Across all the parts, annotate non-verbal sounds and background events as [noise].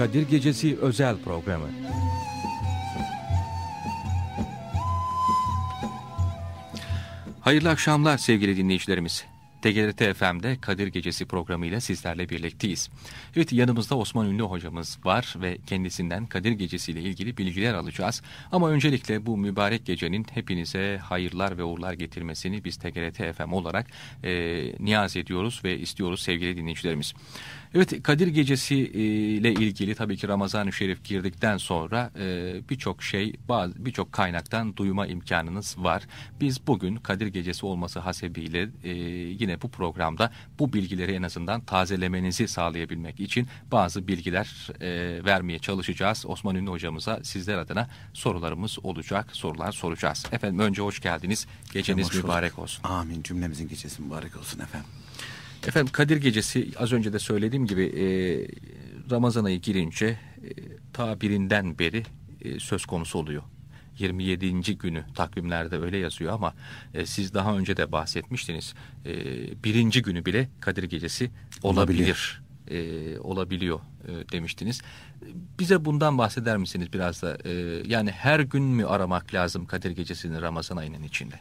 Kadir Gecesi özel programı. Hayırlı akşamlar sevgili dinleyicilerimiz. TGRT FM'de Kadir Gecesi programıyla sizlerle birlikteyiz. Evet yanımızda Osman Ünlü hocamız var ve kendisinden Kadir Gecesi ile ilgili bilgiler alacağız. Ama öncelikle bu mübarek gecenin hepinize hayırlar ve uğurlar getirmesini biz TGRT FM olarak e, niyaz ediyoruz ve istiyoruz sevgili dinleyicilerimiz. Evet Kadir Gecesi e, ile ilgili tabii ki Ramazan-ı Şerif girdikten sonra e, birçok şey bazı birçok kaynaktan duyma imkanınız var. Biz bugün Kadir Gecesi olması hasebiyle e, yine yine bu programda bu bilgileri en azından tazelemenizi sağlayabilmek için bazı bilgiler e, vermeye çalışacağız. Osman Ünlü hocamıza sizler adına sorularımız olacak, sorular soracağız. Efendim önce hoş geldiniz. Geceniz hoş mübarek olsun. olsun. Amin. Cümlemizin gecesi mübarek olsun efendim. Efendim Kadir Gecesi az önce de söylediğim gibi e, Ramazan ayı girince e, ta birinden beri e, söz konusu oluyor. 27. günü takvimlerde öyle yazıyor ama e, siz daha önce de bahsetmiştiniz. E, birinci günü bile Kadir Gecesi olabilir. olabilir. E, olabiliyor e, demiştiniz. Bize bundan bahseder misiniz biraz da? E, yani her gün mü aramak lazım Kadir Gecesi'ni Ramazan ayının içinde?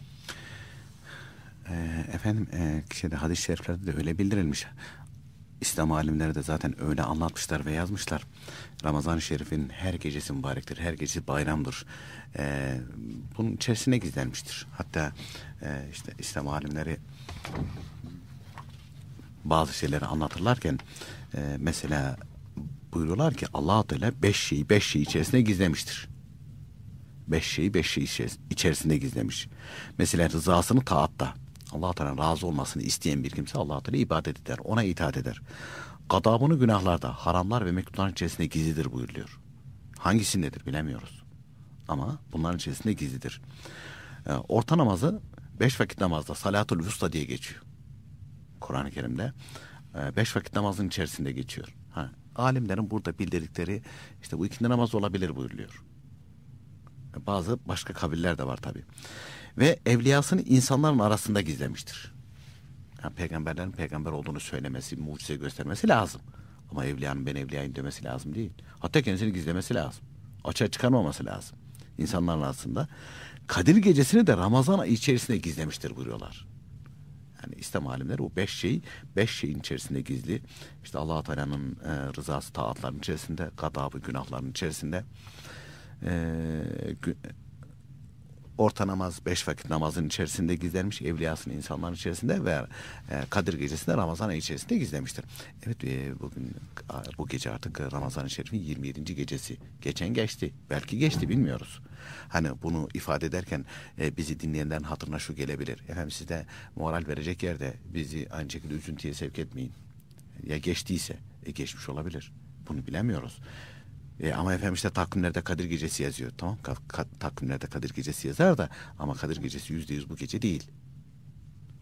E, efendim e, hadis-i şeriflerde de öyle bildirilmiş. İslam alimleri de zaten öyle anlatmışlar ve yazmışlar. Ramazan-ı Şerif'in her gecesi mübarektir, her gecesi bayramdır. Ee, bunun içerisine gizlenmiştir. Hatta e, işte İslam alimleri bazı şeyleri anlatırlarken e, mesela buyuruyorlar ki allah Teala beş şeyi beş şeyi içerisine gizlemiştir. Beş şeyi beş şeyi içerisinde gizlemiş. Mesela rızasını taatta, allah Teala'nın razı olmasını isteyen bir kimse allah Teala ibadet eder, ona itaat eder. Gadabını günahlarda, haramlar ve mektupların içerisinde gizlidir buyuruluyor. Hangisindedir bilemiyoruz. Ama bunların içerisinde gizlidir. E, orta namazı beş vakit namazda salatul vusta diye geçiyor. Kur'an-ı Kerim'de. E, beş vakit namazın içerisinde geçiyor. Ha, alimlerin burada bildirdikleri işte bu ikindi namaz olabilir buyuruluyor. Ee, bazı başka kabiller de var tabii ve evliyasını insanların arasında gizlemiştir. Yani peygamberlerin peygamber olduğunu söylemesi, mucize göstermesi lazım. Ama evliyanın ben evliyayım demesi lazım değil. Hatta kendisini gizlemesi lazım. Açığa çıkarmaması lazım. İnsanların arasında. Kadir gecesini de Ramazan içerisinde gizlemiştir buyuruyorlar. Yani İslam alimleri o beş şeyi beş şeyin içerisinde gizli. İşte allah Teala'nın e, rızası taatların içerisinde, gadabı günahların içerisinde. E, gü- orta namaz, beş vakit namazın içerisinde gizlenmiş evliyasının insanların içerisinde ve e, Kadir gecesinde Ramazan içerisinde gizlemiştir. Evet e, bugün bu gece artık Ramazan-ı Şerif'in 27. gecesi. Geçen geçti. Belki geçti bilmiyoruz. Hani bunu ifade ederken e, bizi dinleyenlerin hatırına şu gelebilir. Efendim size moral verecek yerde bizi aynı şekilde üzüntüye sevk etmeyin. Ya geçtiyse e, geçmiş olabilir. Bunu bilemiyoruz. E, ama efendim işte takvimlerde Kadir Gecesi yazıyor. Tamam ka- ka- takvimlerde Kadir Gecesi yazar da ama Kadir Gecesi yüzde yüz bu gece değil.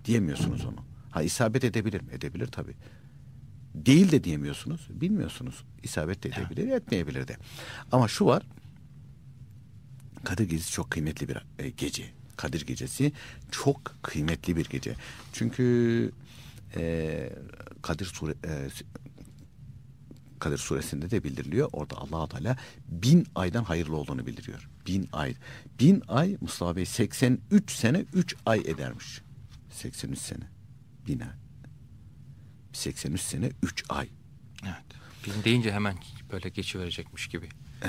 Diyemiyorsunuz onu. Ha isabet edebilir mi? Edebilir tabii. Değil de diyemiyorsunuz. Bilmiyorsunuz. İsabet de edebilir, etmeyebilir de. Ama şu var. Kadir Gecesi çok kıymetli bir e, gece. Kadir Gecesi çok kıymetli bir gece. Çünkü e, Kadir sure, e, Kadir suresinde de bildiriliyor. Orada allah Teala bin aydan hayırlı olduğunu bildiriyor. Bin ay. Bin ay Mustafa Bey 83 sene 3 ay edermiş. 83 sene. Bin ay. 83 sene 3 ay. Evet. Film deyince hemen böyle geçiverecekmiş gibi. Ee,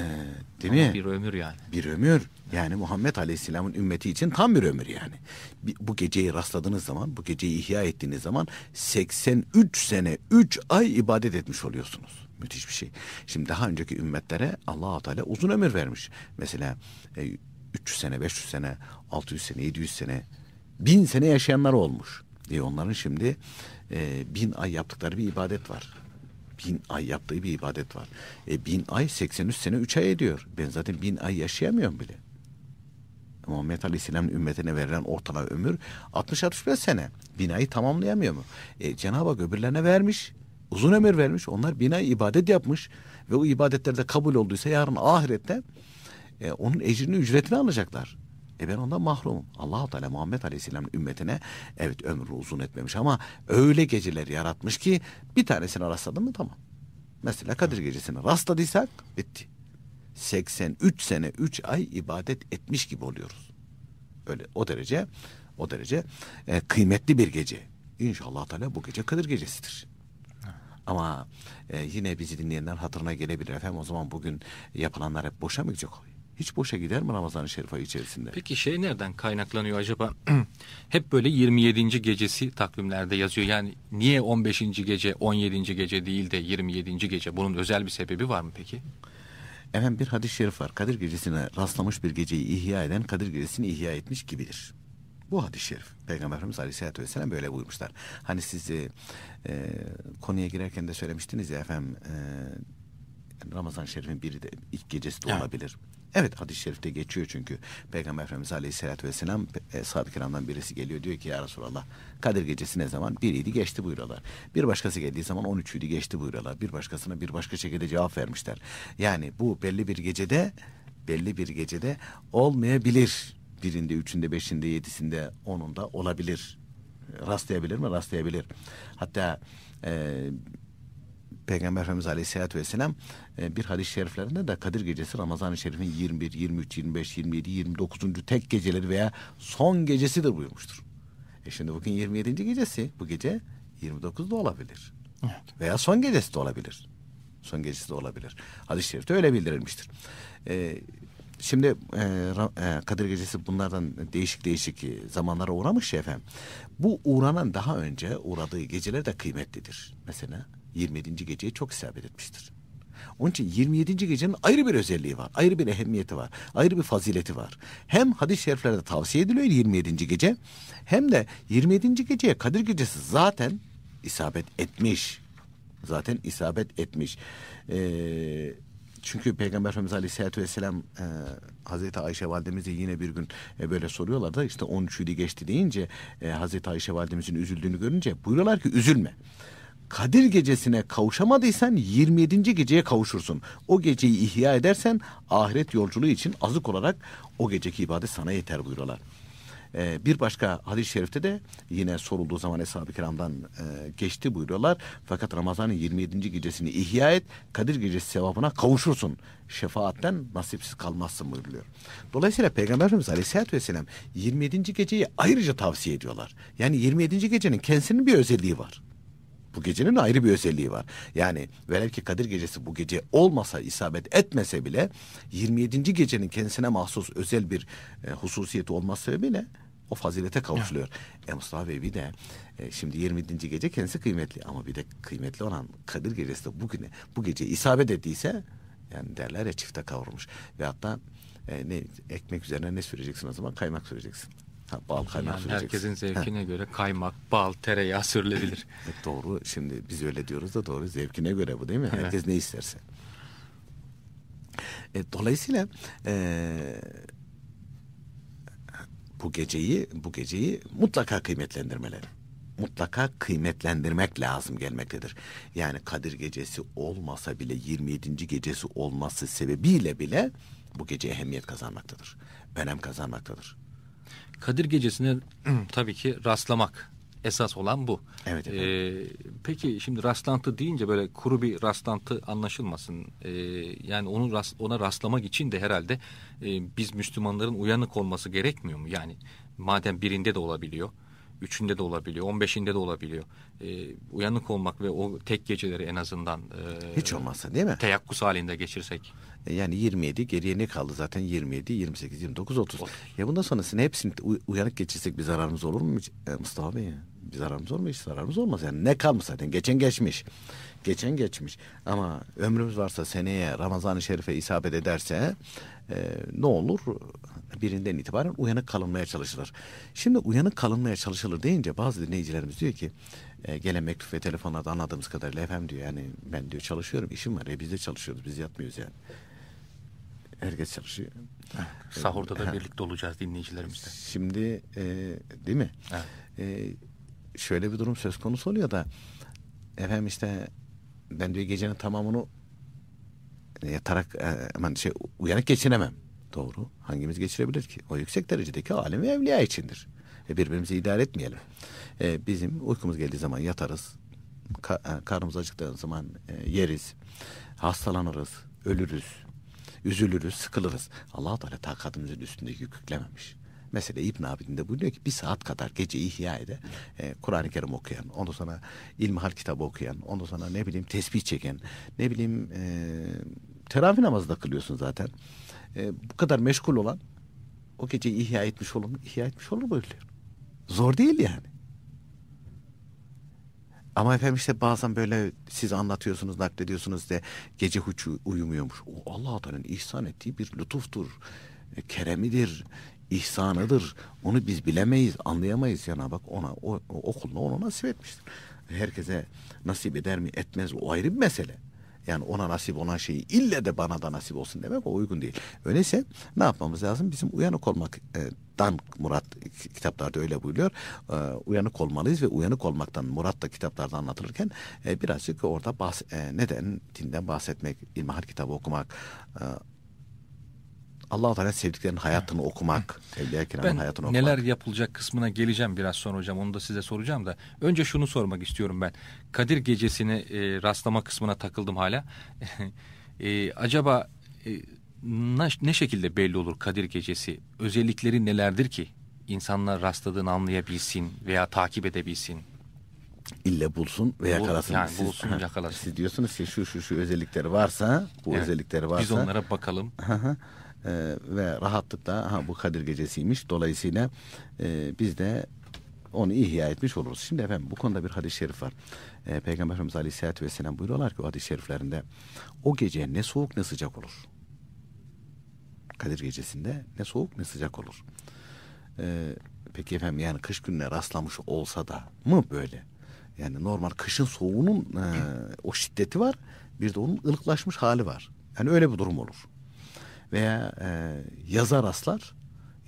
değil Ama mi? Bir ömür yani. Bir ömür. Yani Muhammed Aleyhisselam'ın ümmeti için tam bir ömür yani. Bu geceyi rastladığınız zaman, bu geceyi ihya ettiğiniz zaman 83 sene 3 ay ibadet etmiş oluyorsunuz. Müthiş bir şey. Şimdi daha önceki ümmetlere allah Teala uzun ömür vermiş. Mesela 300 e, sene, 500 sene, 600 sene, 700 sene, 1000 sene yaşayanlar olmuş. Diye onların şimdi e, bin ay yaptıkları bir ibadet var bin ay yaptığı bir ibadet var. E bin ay 83 sene 3 ay ediyor. Ben zaten bin ay yaşayamıyorum bile. Muhammed Aleyhisselam'ın ümmetine verilen ortalama ömür 60-65 sene. Bin Binayı tamamlayamıyor mu? E, Cenab-ı Hak öbürlerine vermiş. Uzun ömür vermiş. Onlar bin ay ibadet yapmış. Ve o ibadetlerde kabul olduysa yarın ahirette e, onun ecrini ücretini alacaklar. E ben ondan mahrumum. allah Teala Muhammed aleyhisselam ümmetine evet ömrü uzun etmemiş ama öyle geceler yaratmış ki bir tanesini rastladın mı tamam. Mesela Kadir Gecesi'ni rastladıysak bitti. 83 sene 3 ay ibadet etmiş gibi oluyoruz. Öyle o derece o derece e, kıymetli bir gece. İnşallah Teala bu gece Kadir Gecesidir. Ama e, yine bizi dinleyenler hatırına gelebilir efendim. O zaman bugün yapılanlar hep boşa mı gidecek? hiç boşa gider mi Ramazan-ı Şerif ayı içerisinde? Peki şey nereden kaynaklanıyor acaba? [clears throat] Hep böyle 27. gecesi takvimlerde yazıyor. Yani niye 15. gece, 17. gece değil de 27. gece? Bunun özel bir sebebi var mı peki? Efendim bir hadis-i şerif var. Kadir gecesine rastlamış bir geceyi ihya eden Kadir gecesini ihya etmiş gibidir. Bu hadis-i şerif. Peygamber Efendimiz Aleyhisselatü Vesselam böyle buyurmuşlar. Hani siz e, e konuya girerken de söylemiştiniz ya efendim... E, Ramazan Şerif'in biri de ilk gecesi de olabilir. Evet. Evet hadis-i şerifte geçiyor çünkü Peygamber Efendimiz Aleyhisselatü Vesselam e, sahabe kiramdan birisi geliyor diyor ki ya Resulallah Kadir gecesi ne zaman? Biriydi geçti buyuruyorlar. Bir başkası geldiği zaman on üçüydü geçti buyuruyorlar. Bir başkasına bir başka şekilde cevap vermişler. Yani bu belli bir gecede belli bir gecede olmayabilir. Birinde, üçünde, beşinde, yedisinde, onunda olabilir. Rastlayabilir mi? Rastlayabilir. Hatta e, Peygamber Efendimiz Aleyhisselatü Vesselam e, bir hadis-i şeriflerinde de Kadir Gecesi Ramazan-ı Şerif'in 21, 23, 25, 27, 29. tek geceleri veya son gecesidir buyurmuştur. E şimdi bugün 27. gecesi. Bu gece 29 da olabilir. Evet. Veya son gecesi de olabilir. Son gecesi de olabilir. Hadis-i şerifte öyle bildirilmiştir. Ee, şimdi e, e, Kadir Gecesi bunlardan değişik değişik e, zamanlara uğramış ya efendim. Bu uğranan daha önce uğradığı geceler de kıymetlidir. Mesela 27. geceye çok isabet etmiştir. Onun için 27. gecenin ayrı bir özelliği var. Ayrı bir ehemmiyeti var. Ayrı bir fazileti var. Hem hadis-i şeriflerde tavsiye ediliyor 27. gece hem de 27. geceye Kadir gecesi zaten isabet etmiş. Zaten isabet etmiş. Ee, çünkü Peygamber Efendimiz Aleyhisselatü Vesselam e, Hazreti Ayşe Validemize yine bir gün e, böyle soruyorlar da işte 13'üydü geçti deyince e, Hazreti Ayşe Validemizin üzüldüğünü görünce buyuruyorlar ki üzülme. Kadir gecesine kavuşamadıysan 27. geceye kavuşursun. O geceyi ihya edersen ahiret yolculuğu için azık olarak o geceki ibadet sana yeter buyuruyorlar. Ee, bir başka hadis-i şerifte de yine sorulduğu zaman Eshab-ı Kiram'dan e, geçti buyuruyorlar. Fakat Ramazan'ın 27. gecesini ihya et, Kadir gecesi sevabına kavuşursun. Şefaatten nasipsiz kalmazsın buyuruluyor. Dolayısıyla Peygamber Efendimiz Aleyhisselatü Vesselam 27. geceyi ayrıca tavsiye ediyorlar. Yani 27. gecenin kendisinin bir özelliği var. Bu gecenin ayrı bir özelliği var. Yani velev ki Kadir Gecesi bu gece olmasa isabet etmese bile 27. gecenin kendisine mahsus özel bir e, hususiyeti olması sebebiyle o fazilete kavuşuluyor. Evet. E Mustafa Bey bir de e, şimdi 27. gece kendisi kıymetli ama bir de kıymetli olan Kadir Gecesi de bugüne bu gece isabet ettiyse yani derler ya çifte kavurmuş Ve hatta e, ne ekmek üzerine ne süreceksin o zaman kaymak süreceksin bal kaymak yani Herkesin zevkine göre kaymak, bal, tereyağı sürülebilir. [laughs] E, doğru. Şimdi biz öyle diyoruz da doğru. Zevkine göre bu değil mi? Herkes ne isterse. E, dolayısıyla e, bu geceyi bu geceyi mutlaka kıymetlendirmeleri mutlaka kıymetlendirmek lazım gelmektedir. Yani Kadir Gecesi olmasa bile 27. gecesi olması sebebiyle bile bu gece ehemmiyet kazanmaktadır. Önem kazanmaktadır. Kadir Gecesi'ne [clears throat] tabii ki rastlamak esas olan bu. Evet. Ee, peki şimdi rastlantı deyince böyle kuru bir rastlantı anlaşılmasın. Ee, yani onu rast, ona rastlamak için de herhalde e, biz Müslümanların uyanık olması gerekmiyor mu? Yani madem birinde de olabiliyor üçünde de olabiliyor, on beşinde de olabiliyor. E, uyanık olmak ve o tek geceleri en azından e, hiç olmazsa değil mi? Teyakkuz halinde geçirsek. E, yani 27 geriye ne kaldı zaten 27, 28, 29, 30. 30. Ya bundan sonrasını hepsini uyanık geçirsek bir zararımız olur mu e, Mustafa Bey? bir zararımız olmaz, hiç zararımız olmaz. Yani ne kalmış zaten geçen geçmiş. Geçen geçmiş ama ömrümüz varsa seneye Ramazan-ı Şerif'e isabet ederse e, ne olur? Birinden itibaren uyanık kalınmaya çalışılır. Şimdi uyanık kalınmaya çalışılır deyince bazı dinleyicilerimiz diyor ki e, gelen mektup ve telefonlarda anladığımız kadarıyla efendim diyor yani ben diyor çalışıyorum işim var ya e, biz de çalışıyoruz biz yatmıyoruz yani. Herkes çalışıyor. Sahurda da birlikte olacağız dinleyicilerimizle. Şimdi e, değil mi? Evet. E, şöyle bir durum söz konusu oluyor da efendim işte ben diyor gecenin tamamını e, yatarak hemen şey uyanık geçinemem. Doğru. Hangimiz geçirebilir ki? O yüksek derecedeki alim ve evliya içindir. E, birbirimizi idare etmeyelim. E, bizim uykumuz geldiği zaman yatarız. Ka- e, karnımız acıktığı zaman e, yeriz. Hastalanırız. Ölürüz. Üzülürüz. Sıkılırız. allah Teala takatımızın üstünde yük yüklememiş. Mesela İbn de buyuruyor ki bir saat kadar gece ihya'da e, Kur'an-ı Kerim okuyan, ondan sonra ilmihal kitabı okuyan, ondan sonra ne bileyim tesbih çeken, ne bileyim e, teravih namazı da kılıyorsun zaten. E, bu kadar meşgul olan o gece ihya etmiş olur mu? İhya etmiş olur buyuruyor. Zor değil yani. Ama efendim işte bazen böyle siz anlatıyorsunuz, naklediyorsunuz de gece hiç uyumuyormuş. O Allah'ın Teala'nın ihsan ettiği bir lütuftur, e, keremidir, ihsanıdır. Onu biz bilemeyiz, anlayamayız. cenab bak. ona, o, o kuluna onu nasip etmiştir. Herkese nasip eder mi etmez o ayrı bir mesele. Yani ona nasip ona şeyi ille de bana da nasip olsun demek o uygun değil. Öyleyse ne yapmamız lazım? Bizim uyanık olmak. Dan Murat kitaplarda öyle buyuruyor. E, uyanık olmalıyız ve uyanık olmaktan Murat da kitaplarda anlatılırken e, birazcık orada bahs e, neden dinden bahsetmek, ilmihal kitabı okumak, Allah-u Teala sevdiklerinin hayatını okumak, evliya kiramın hayatını okumak. neler yapılacak kısmına geleceğim biraz sonra hocam. Onu da size soracağım da. Önce şunu sormak istiyorum ben. Kadir gecesini e, rastlama kısmına takıldım hala. [laughs] e, acaba e, ne şekilde belli olur Kadir gecesi? Özellikleri nelerdir ki? insanlar rastladığını anlayabilsin veya takip edebilsin. İlle bulsun ve yakalasın. Yani siz, bulsun yakalasın. [laughs] Siz diyorsunuz ki şu şu şu özellikleri varsa, bu evet, özellikleri varsa. Biz onlara bakalım. Hı hı e, ve rahatlıkla ha bu Kadir gecesiymiş. Dolayısıyla e, biz de onu ihya etmiş oluruz. Şimdi efendim bu konuda bir hadis-i şerif var. E, ee, Peygamber Efendimiz Aleyhisselatü Vesselam buyuruyorlar ki o hadis-i şeriflerinde o gece ne soğuk ne sıcak olur. Kadir gecesinde ne soğuk ne sıcak olur. E, peki efendim yani kış gününe rastlamış olsa da mı böyle? Yani normal kışın soğuğunun e, o şiddeti var. Bir de onun ılıklaşmış hali var. Yani öyle bir durum olur veya e, yaza rastlar.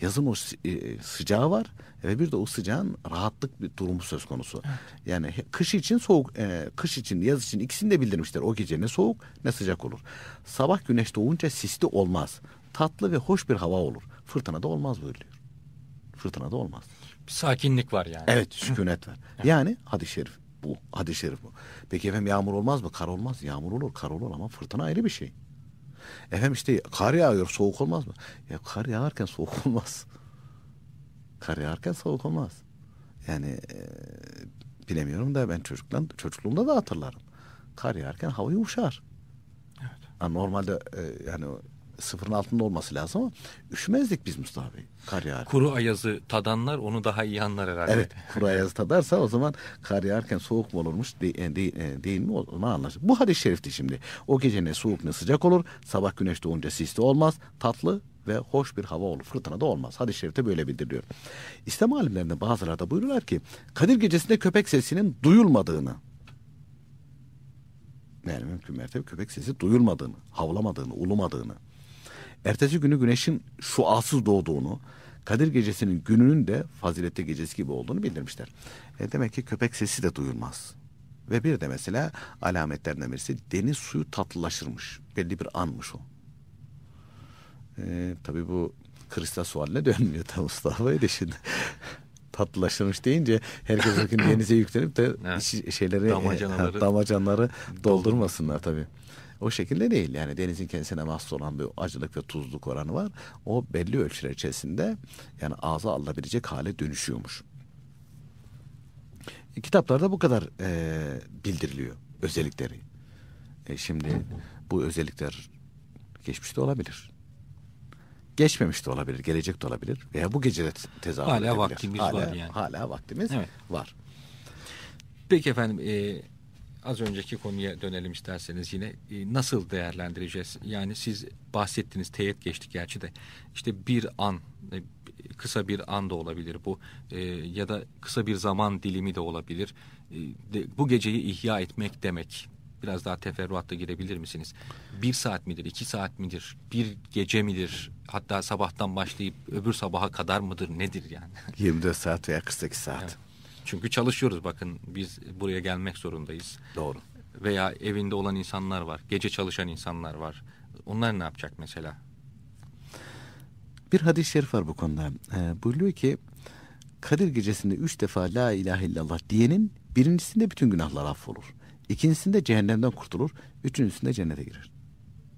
Yazın o e, sıcağı var ve bir de o sıcağın rahatlık bir durumu söz konusu. Evet. Yani kış için soğuk, e, kış için yaz için ikisini de bildirmişler. O gece ne soğuk ne sıcak olur. Sabah güneş doğunca sisli olmaz. Tatlı ve hoş bir hava olur. Fırtına da olmaz buyuruyor. Fırtına da olmaz. Bir sakinlik var yani. Evet sükunet var. [laughs] Yani hadis-i şerif bu. Hadis-i şerif bu. Peki efendim yağmur olmaz mı? Kar olmaz. Yağmur olur, kar olur ama fırtına ayrı bir şey. Efendim işte kar yağıyor soğuk olmaz mı? Ya kar yağarken soğuk [laughs] olmaz. Kar yağarken soğuk olmaz. Yani e, bilemiyorum da ben çocukluğumda, çocukluğumda da hatırlarım. Kar yağarken hava yumuşar. Evet. Yani normalde e, yani sıfırın altında olması lazım ama üşümezdik biz Mustafa Bey kar yağar. Kuru ayazı tadanlar onu daha iyi anlar herhalde. Evet kuru ayazı tadarsa o zaman kar yağarken soğuk mu olurmuş de, e, de, e, değil mi o zaman anlaşılır. Bu hadis şerifti şimdi. O gece ne soğuk ne sıcak olur. Sabah güneş doğunca sisli olmaz. Tatlı ve hoş bir hava olur. Fırtına da olmaz. hadis şerifte böyle bildiriliyor. İslam alimlerinde bazıları da buyuruyorlar ki Kadir gecesinde köpek sesinin duyulmadığını yani mümkün mertebe köpek sesi duyulmadığını, havlamadığını, ulumadığını Ertesi günü güneşin şuasız doğduğunu, Kadir Gecesi'nin gününün de fazilette gecesi gibi olduğunu bildirmişler. E demek ki köpek sesi de duyulmaz. Ve bir de mesela alametlerinden birisi deniz suyu tatlılaşırmış. Belli bir anmış o. E, tabii bu kristal sualine dönmüyor tam Mustafa'yı da şimdi. [laughs] tatlılaştırmış deyince herkes bakın denize yüklenip de evet. şeyleri damacanaları, e, damacanaları [laughs] doldurmasınlar tabii. O şekilde değil. Yani denizin kendisine mahsus olan bir acılık ve tuzluk oranı var. O belli ölçüler içerisinde yani ağza alabilecek hale dönüşüyormuş. E, kitaplarda bu kadar e, bildiriliyor özellikleri. E, şimdi bu özellikler geçmişte olabilir. Geçmemiş de olabilir, gelecek de olabilir veya bu gece de tezahür hala edebilir. Vaktimiz hala vaktimiz var yani. Hala vaktimiz evet. var. Peki efendim, e, az önceki konuya dönelim isterseniz yine e, nasıl değerlendireceğiz? Yani siz bahsettiniz teyit geçti gerçi de işte bir an e, kısa bir an da olabilir bu e, ya da kısa bir zaman dilimi de olabilir. E, de, bu geceyi ihya etmek demek biraz daha teferruatta girebilir misiniz? Bir saat midir, iki saat midir, bir gece midir? Hatta sabahtan başlayıp öbür sabaha kadar mıdır, nedir yani? 24 [laughs] saat veya 48 saat. Evet. Çünkü çalışıyoruz bakın biz buraya gelmek zorundayız. Doğru. Veya evinde olan insanlar var. Gece çalışan insanlar var. Onlar ne yapacak mesela? Bir hadis-i şerif var bu konuda. Ee, buyuruyor ki Kadir gecesinde üç defa la ilahe illallah diyenin birincisinde bütün günahlar affolur. İkincisinde cehennemden kurtulur. Üçüncüsünde cennete girer.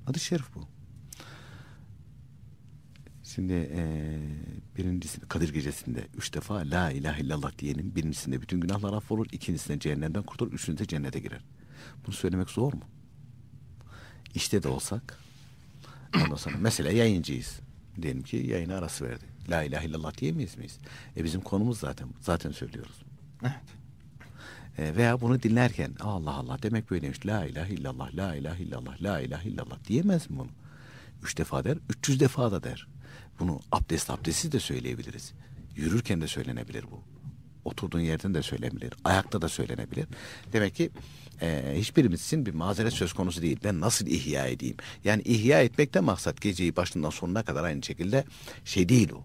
Hadis-i şerif bu. Şimdi e, birincisi Kadir Gecesi'nde üç defa La İlahe illallah diyenin birincisinde bütün günahlar affolur, ikincisinde cehennemden kurtulur, üçüncüsünde cennete girer. Bunu söylemek zor mu? İşte de olsak ondan sonra mesela yayıncıyız. Diyelim ki yayına arası verdi. La İlahe illallah diyemeyiz miyiz? E bizim konumuz zaten zaten söylüyoruz. Evet. E, veya bunu dinlerken Allah Allah demek böyleymiş. La ilahe illallah, la ilahe illallah, la ilahe illallah diyemez mi bunu? Üç defa der, üç yüz defa da der. Bunu abdest abdestsiz de söyleyebiliriz. Yürürken de söylenebilir bu. Oturduğun yerden de söylenebilir. Ayakta da söylenebilir. Demek ki e, hiçbirimiz için bir mazeret söz konusu değil. Ben nasıl ihya edeyim? Yani ihya etmek de maksat geceyi başından sonuna kadar aynı şekilde şey değil o.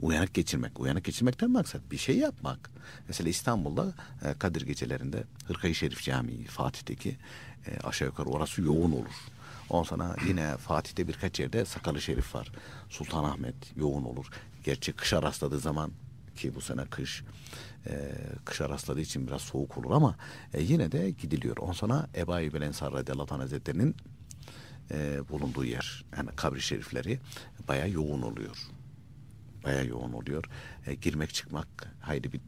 Uyanık geçirmek. Uyanık geçirmekten maksat bir şey yapmak. Mesela İstanbul'da e, Kadir gecelerinde Hırkayı Şerif Camii Fatih'teki e, aşağı yukarı orası yoğun olur. On sana yine Fatih'te birkaç yerde Sakalı Şerif var. Sultanahmet yoğun olur. Gerçi kışa rastladığı zaman ki bu sene kış e, kışa rastladığı için biraz soğuk olur ama e, yine de gidiliyor. On sana Eba İbel Ensar Radyalan Hazretleri'nin e, bulunduğu yer yani kabri şerifleri baya yoğun oluyor. Baya yoğun oluyor. E, girmek çıkmak hayli bir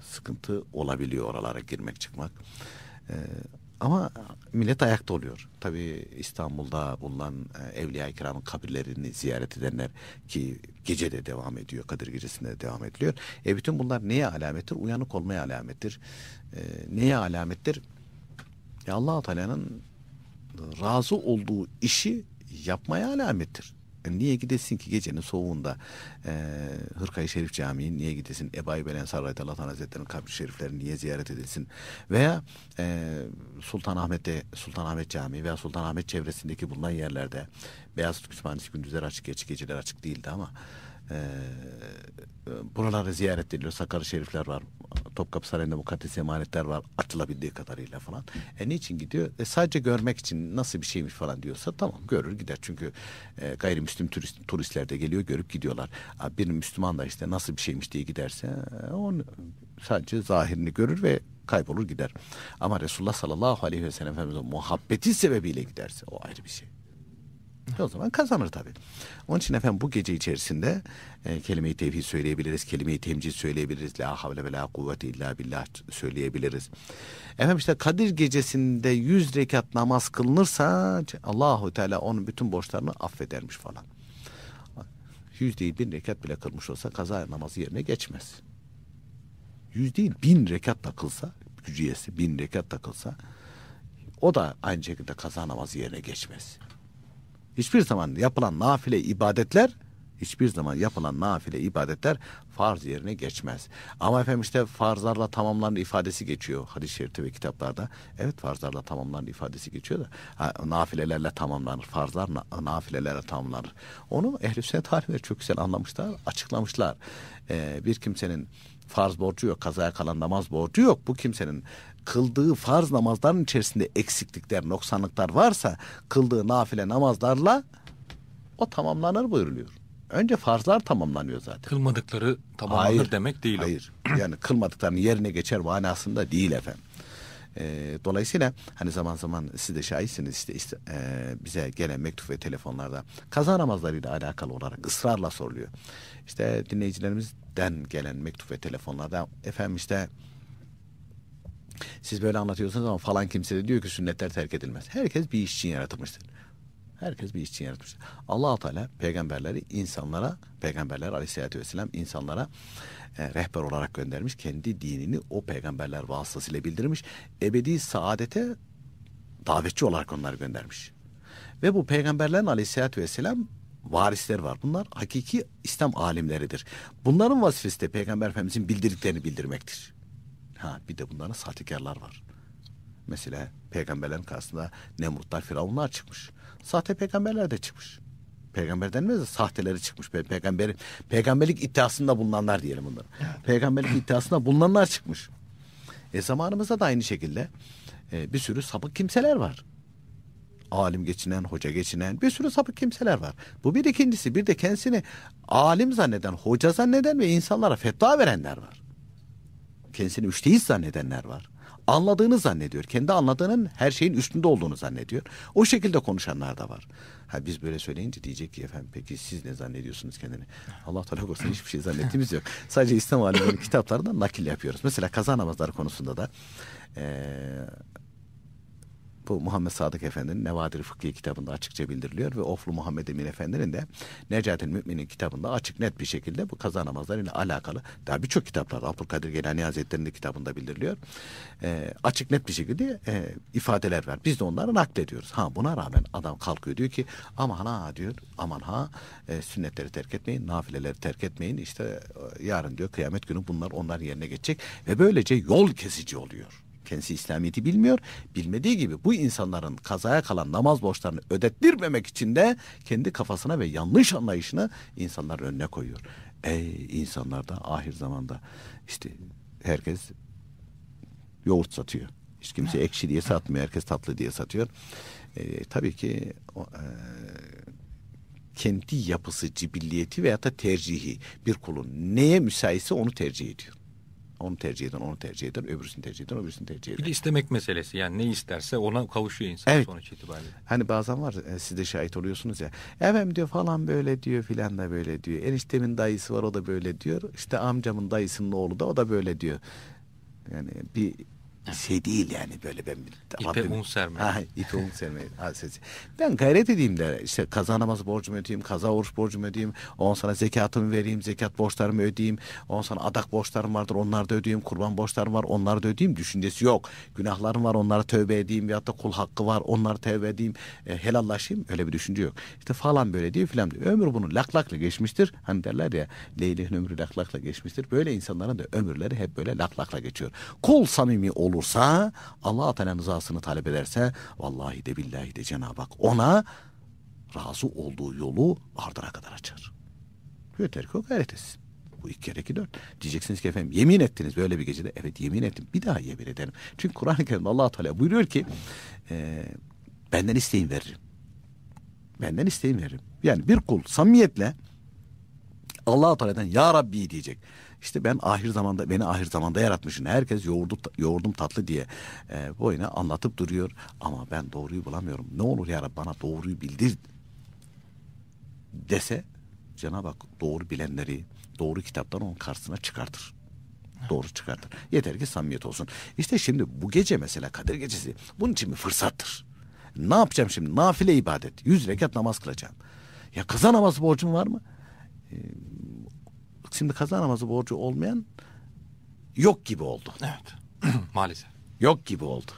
sıkıntı olabiliyor oralara girmek çıkmak. E, ama millet ayakta oluyor. tabii İstanbul'da bulunan e, Evliya Kiram'ın kabirlerini ziyaret edenler ki gece de devam ediyor. Kadir gecesinde de devam ediliyor. E bütün bunlar neye alamettir? Uyanık olmaya alamettir. E, neye alamettir? E Allah-u Teala'nın razı olduğu işi yapmaya alamettir. E, niye gidesin ki gecenin soğuğunda e, Hırkayı Şerif Camii niye gidesin? Ebayi Belen Sarray'da Allah Hazretleri'nin kabri şerifleri niye ziyaret edilsin? Veya e, Sultanahmet'te Sultanahmet Camii veya Sultanahmet çevresindeki bulunan yerlerde Beyazıt Kütüphanesi gündüzler açık, geç geceler açık değildi ama e, buraları ziyaret ediliyor. Sakarya Şerifler var. Topkapı Sarayı'nda mukaddes emanetler var atılabildiği kadarıyla falan. E niçin gidiyor? E sadece görmek için nasıl bir şeymiş falan diyorsa tamam görür gider. Çünkü e, gayrimüslim turist, turistler de geliyor görüp gidiyorlar. Bir Müslüman da işte nasıl bir şeymiş diye giderse e, onu sadece zahirini görür ve kaybolur gider. Ama Resulullah sallallahu aleyhi ve sellem Efendimiz'in muhabbeti sebebiyle giderse o ayrı bir şey. E, o zaman kazanır tabii. Onun için efendim bu gece içerisinde e, kelime-i tevhid söyleyebiliriz, kelime-i temcid söyleyebiliriz. La havle ve la kuvvete illa billah söyleyebiliriz. Efendim işte Kadir gecesinde yüz rekat namaz kılınırsa Allahu Teala onun bütün borçlarını affedermiş falan. Yüz değil bin rekat bile kılmış olsa kaza namazı yerine geçmez. Yüz değil bin rekat da kılsa, gücüyesi bin rekat da kılsa o da aynı şekilde kaza namazı yerine geçmez. Hiçbir zaman yapılan nafile ibadetler hiçbir zaman yapılan nafile ibadetler farz yerine geçmez. Ama efendim işte farzlarla tamamlanır ifadesi geçiyor hadis-i şerifte ve kitaplarda. Evet farzlarla tamamlanır ifadesi geçiyor da ha, nafilelerle tamamlanır. Farzlar na, nafilelerle tamamlanır. Onu ehl-i sünnet alimleri çok güzel anlamışlar, açıklamışlar. Ee, bir kimsenin farz borcu yok, kazaya kalan namaz borcu yok. Bu kimsenin kıldığı farz namazların içerisinde eksiklikler, noksanlıklar varsa kıldığı nafile namazlarla o tamamlanır buyuruluyor. Önce farzlar tamamlanıyor zaten. Kılmadıkları tamamlanır hayır, demek değil. Hayır. O. yani kılmadıklarının yerine geçer manasında değil efendim. E, dolayısıyla hani zaman zaman siz de şahitsiniz işte, işte e, bize gelen mektup ve telefonlarda kaza namazlarıyla alakalı olarak ısrarla soruluyor. İşte dinleyicilerimizden gelen mektup ve telefonlarda efendim işte siz böyle anlatıyorsunuz ama falan kimse de diyor ki sünnetler terk edilmez. Herkes bir iş için yaratılmıştır. Herkes bir iş için yaratılmıştır. allah Teala peygamberleri insanlara, peygamberler aleyhissalatü vesselam insanlara e, rehber olarak göndermiş. Kendi dinini o peygamberler vasıtasıyla bildirmiş. Ebedi saadete davetçi olarak onları göndermiş. Ve bu peygamberlerin aleyhissalatü vesselam varisler var. Bunlar hakiki İslam alimleridir. Bunların vazifesi de Peygamber Efendimizin bildirdiklerini bildirmektir. Ha bir de bunların sahtekarlar var. Mesela peygamberlerin karşısında Nemrutlar, Firavunlar çıkmış. Sahte peygamberler de çıkmış. Peygamber denmez de sahteleri çıkmış. Pe peygamberi, peygamberlik iddiasında bulunanlar diyelim bunları. Peygamberlik iddiasında bulunanlar çıkmış. E zamanımızda da aynı şekilde e, bir sürü sapık kimseler var. Alim geçinen, hoca geçinen bir sürü sapık kimseler var. Bu bir ikincisi bir de kendisini alim zanneden, hoca zanneden ve insanlara fetva verenler var kendisini müştehit zannedenler var. Anladığını zannediyor. Kendi anladığının her şeyin üstünde olduğunu zannediyor. O şekilde konuşanlar da var. Ha biz böyle söyleyince diyecek ki efendim peki siz ne zannediyorsunuz kendini? Allah Teala korusun hiçbir şey zannettiğimiz yok. Sadece İslam alimlerinin kitaplarından nakil yapıyoruz. Mesela kaza namazları konusunda da e, bu Muhammed Sadık Efendi'nin Nevadir Fıkhi kitabında açıkça bildiriliyor ve Oflu Muhammed Emin Efendi'nin de Necati'nin Mümin'in kitabında açık net bir şekilde bu kaza namazlarıyla alakalı daha birçok kitaplarda Abdülkadir Geylani Hazretleri'nin kitabında bildiriliyor. E, açık net bir şekilde e, ifadeler ver. Biz de onları naklediyoruz. Ha buna rağmen adam kalkıyor diyor ki aman ha diyor aman ha e, sünnetleri terk etmeyin, nafileleri terk etmeyin. İşte e, yarın diyor kıyamet günü bunlar onların yerine geçecek ve böylece yol kesici oluyor. Kendisi İslamiyet'i bilmiyor. Bilmediği gibi bu insanların kazaya kalan namaz borçlarını ödettirmemek için de kendi kafasına ve yanlış anlayışını insanların önüne koyuyor. Ey insanlar da ahir zamanda işte herkes yoğurt satıyor. Hiç kimse ekşi diye satmıyor. Herkes tatlı diye satıyor. E, tabii ki o, e, kendi yapısı, cibilliyeti veya da tercihi bir kulun neye müsaitse onu tercih ediyor. Onu tercih eden, onu tercih eder, öbürsünü tercih eden, öbürsünü tercih eder. Bir de istemek meselesi. Yani ne isterse ona kavuşuyor insan evet. sonuç itibariyle. Hani bazen var e, siz de şahit oluyorsunuz ya. Efendim diyor falan böyle diyor filan da böyle diyor. Eniştemin dayısı var o da böyle diyor. İşte amcamın dayısının oğlu da o da böyle diyor. Yani bir Evet. Şey değil yani böyle ben İpe Rabbim, un serme. Ha, ipe un serme hadisesi. Ben gayret edeyim de işte kaza namazı borcumu ödeyeyim, kaza oruç borcumu ödeyeyim, on sana zekatımı vereyim, zekat borçlarımı ödeyeyim, on sana adak borçlarım vardır onları da ödeyeyim, kurban borçlarım var onları da ödeyeyim düşüncesi yok. Günahlarım var onlara tövbe edeyim ya da kul hakkı var onları tövbe edeyim, e, helallaşayım öyle bir düşünce yok. İşte falan böyle diyor filan diyor. Ömür bunu laklakla geçmiştir. Hani derler ya Leyla'nın ömrü laklakla geçmiştir. Böyle insanların da ömürleri hep böyle laklakla geçiyor. Kul samimi olur olursa Allah Teala'nın rızasını talep ederse vallahi de billahi de Cenab-ı Hak ona razı olduğu yolu ardına kadar açar. Yeter ki o gayret etsin. Bu iki kere iki dört. Diyeceksiniz ki efendim yemin ettiniz böyle bir gecede. Evet yemin ettim. Bir daha yemin ederim. Çünkü Kur'an-ı Kerim'de allah Teala buyuruyor ki e, benden isteğin veririm. Benden isteğin veririm. Yani bir kul samiyetle allah Teala'dan Ya Rabbi diyecek. İşte ben ahir zamanda beni ahir zamanda yaratmışın Herkes yoğurdu, yoğurdum tatlı diye e, boyuna anlatıp duruyor. Ama ben doğruyu bulamıyorum. Ne olur ya bana doğruyu bildir dese Cenab-ı Hak doğru bilenleri doğru kitaptan onun karşısına çıkartır. Doğru çıkartır. Yeter ki samimiyet olsun. İşte şimdi bu gece mesela Kadir Gecesi bunun için bir fırsattır. Ne yapacağım şimdi? Nafile ibadet. Yüz rekat namaz kılacağım. Ya kaza namazı borcum var mı? E, Şimdi kaza namazı borcu olmayan yok gibi oldu. Evet. [clears throat] Maalesef. Yok gibi oldu.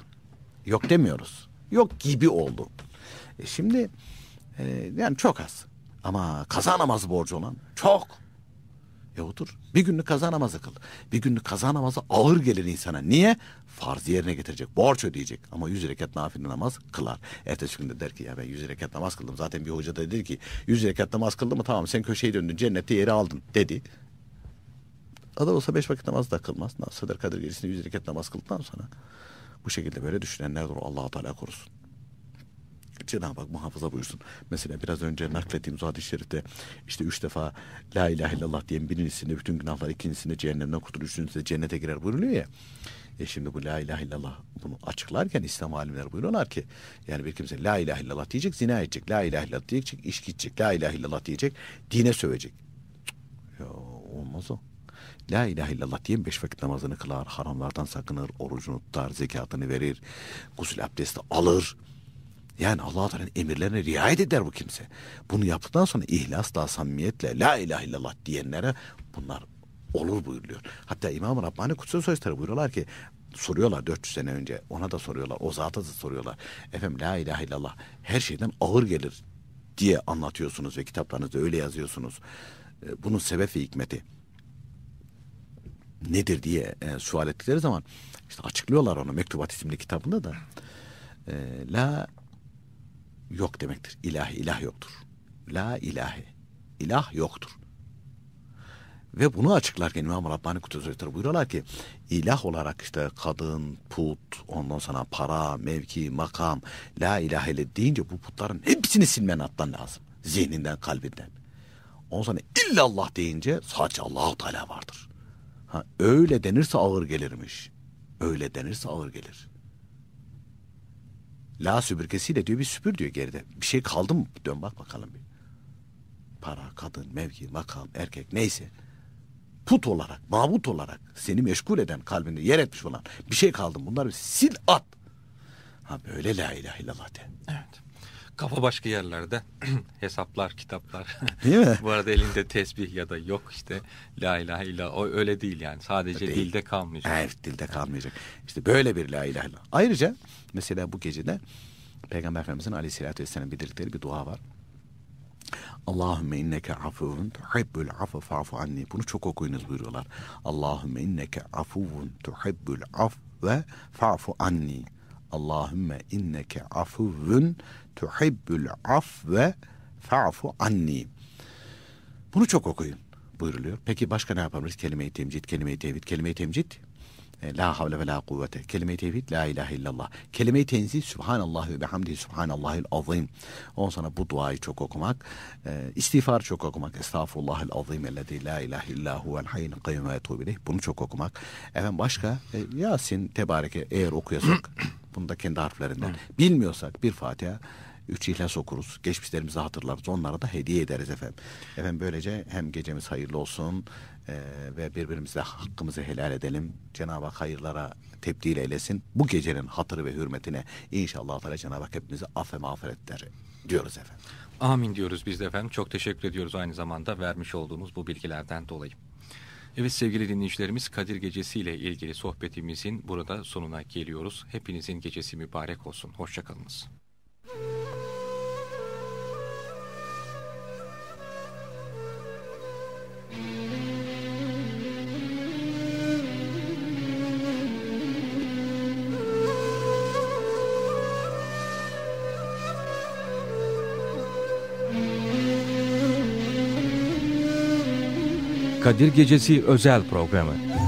Yok demiyoruz. Yok gibi oldu. E şimdi e, yani çok az. Ama kaza namazı borcu olan çok. E otur. Bir günlük kaza namazı kıl. Bir günlük kaza namazı ağır gelir insana. Niye? Farz yerine getirecek. Borç ödeyecek. Ama yüz rekat nafile namaz kılar. Ertesi gün de der ki ya ben yüz rekat namaz kıldım. Zaten bir hoca da dedi ki yüz rekat namaz kıldı mı tamam sen köşeyi döndün cennette yeri aldın dedi. Adam olsa beş vakit namaz da kılmaz. Sadr Kadir gecesinde yüz rekat namaz kıldıktan sonra bu şekilde böyle düşünenler de allah Teala korusun. Cenab-ı Hak muhafaza buyursun. Mesela biraz önce naklettiğim hadis-i şerifte işte üç defa La ilahe illallah diyen birincisinde bütün günahlar ikincisinde cehennemden kurtulur, üçüncüsünde cennete girer buyuruluyor ya. E şimdi bu la ilahe illallah bunu açıklarken İslam alimleri buyuruyorlar ki yani bir kimse la ilahe illallah diyecek zina edecek, la ilahe illallah diyecek iş içecek, la ilahe illallah diyecek dine sövecek. Ya olmaz o. La ilahe illallah diye beş vakit namazını kılar, haramlardan sakınır, orucunu tutar, zekatını verir, gusül abdesti alır. Yani allah Teala'nın emirlerine riayet eder bu kimse. Bunu yaptıktan sonra ihlasla, samimiyetle la ilahe illallah diyenlere bunlar olur buyuruyor. Hatta İmam-ı Rabbani Kutsu Sözleri buyuruyorlar ki soruyorlar 400 sene önce ona da soruyorlar o zata da soruyorlar. Efendim la ilahe illallah her şeyden ağır gelir diye anlatıyorsunuz ve kitaplarınızda öyle yazıyorsunuz. Ee, bunun sebep ve hikmeti nedir diye e, sual ettikleri zaman işte açıklıyorlar onu Mektubat isimli kitabında da. E, la yok demektir. İlahi ilah yoktur. La ilahi. ilah yoktur. Ve bunu açıklarken İmam Rabbani Kutu Hazretleri buyuruyorlar ki ilah olarak işte kadın, put, ondan sonra para, mevki, makam, la ilahe ile deyince bu putların hepsini silmen attan lazım. Zihninden, kalbinden. Ondan sonra illallah deyince sadece Allahu Teala vardır. Ha, öyle denirse ağır gelirmiş. Öyle denirse ağır gelir. La süpürgesiyle diyor bir süpür diyor geride. Bir şey kaldı mı? Dön bak bakalım bir. Para, kadın, mevki, makam, erkek neyse. Put olarak, mabut olarak seni meşgul eden kalbinde yer etmiş olan bir şey kaldı mı? Bunları sil at. Ha böyle la ilahe illallah de. Evet kafa başka yerlerde [clears throat] hesaplar, kitaplar. [laughs] Değil mi? Bu arada elinde tesbih ya da yok işte la ilahe illa o öyle değil yani. Sadece değil. dilde kalmayacak. Evet dilde kalmayacak. İşte böyle bir la ilahe illa. Ayrıca mesela bu gecede Peygamber Efendimiz'in aleyhissalatü vesselam bildirdiği bir dua var. Allahümme inneke afuvun tuhibbul afu fa'fu anni. Bunu çok okuyunuz buyuruyorlar. Allahümme inneke afuvun tuhibbul afu ve fa'fu anni. Allahümme inneke afuvun Af ve fa'fu anni. Bunu çok okuyun buyuruluyor. Peki başka ne yapabiliriz? Kelime-i temcid, kelime-i tevhid, kelime-i temcid. E, la havle ve la kuvvete. Kelime-i tevhid, la ilahe illallah. Kelime-i tenzih, subhanallah ve bihamdihi, subhanallahil azim. Ondan sonra bu duayı çok okumak, e, istiğfar çok okumak. Estağfurullahil azim, ellezî la ilahe illa huvel hayyil kayyum ve etûbü Bunu çok okumak. Efendim başka, e, Yasin, Tebareke eğer okuyorsak, [clears throat] bunu da kendi harflerinden. Bilmiyorsak bir Fatiha, üç ihlas okuruz. Geçmişlerimizi hatırlarız. Onlara da hediye ederiz efendim. Efendim böylece hem gecemiz hayırlı olsun e, ve birbirimize hakkımızı helal edelim. Cenab-ı Hak hayırlara tebdil eylesin. Bu gecenin hatırı ve hürmetine inşallah Cenab-ı Hak hepimizi af ve mağfiret der diyoruz efendim. Amin diyoruz biz de efendim. Çok teşekkür ediyoruz aynı zamanda vermiş olduğumuz bu bilgilerden dolayı. Evet sevgili dinleyicilerimiz Kadir Gecesi ile ilgili sohbetimizin burada sonuna geliyoruz. Hepinizin gecesi mübarek olsun. Hoşçakalınız. Kadir Gecesi özel programı.